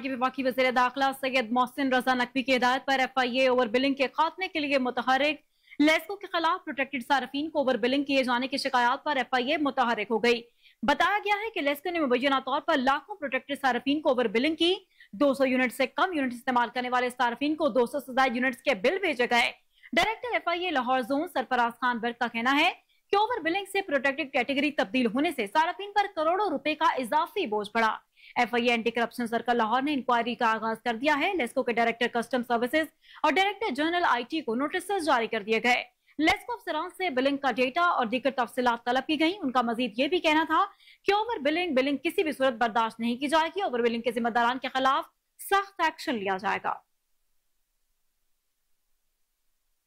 के विभागी वजीर दाखिला सैयद मोहसिन रजा नकवी की हिदायत पर F I A over billing के खात्मे के लिए मुतहरक लेस्को के खिलाफ प्रोटेक्टेड सार्फिन को ओवर बिलिंग किए जाने की शिकायत पर एफ आई ए मुतहरक हो गई बताया गया है कि लेस्को ने मुबैना तौर पर लाखों प्रोटेक्टेड सार्फिन को ओवर बिलिंग की दो सौ यूनिट से कम यूनिट इस्तेमाल करने वाले सार्फिन को दो सौ यूनिट के बिल भेजे गए director F I A Lahore zone Sarfaraz Khan बर्ग का कहना है कि ओवर बिलिंग से प्रोटेक्टेड कैटेगरी तब्दील होने से सार्फिन पर करोड़ों रुपए का इजाफी बोझ पड़ा FIA anti corruption circle Lahore ने इंक्वायरी का आगाज कर दिया है लेस्को के डायरेक्टर कस्टम सर्विसेज और डायरेक्टर जनरल आईटी को नोटिस जारी कर दिए गए लेस्को अफसरान से बिलिंग का डेटा और दीगर तफसीत तलब की गई उनका मजीद ये भी कहना था कि ओवर बिलिंग बिलिंग किसी भी सूरत बर्दाश्त नहीं की जाएगी ओवर बिलिंग के जिम्मेदारान के खिलाफ सख्त एक्शन लिया जाएगा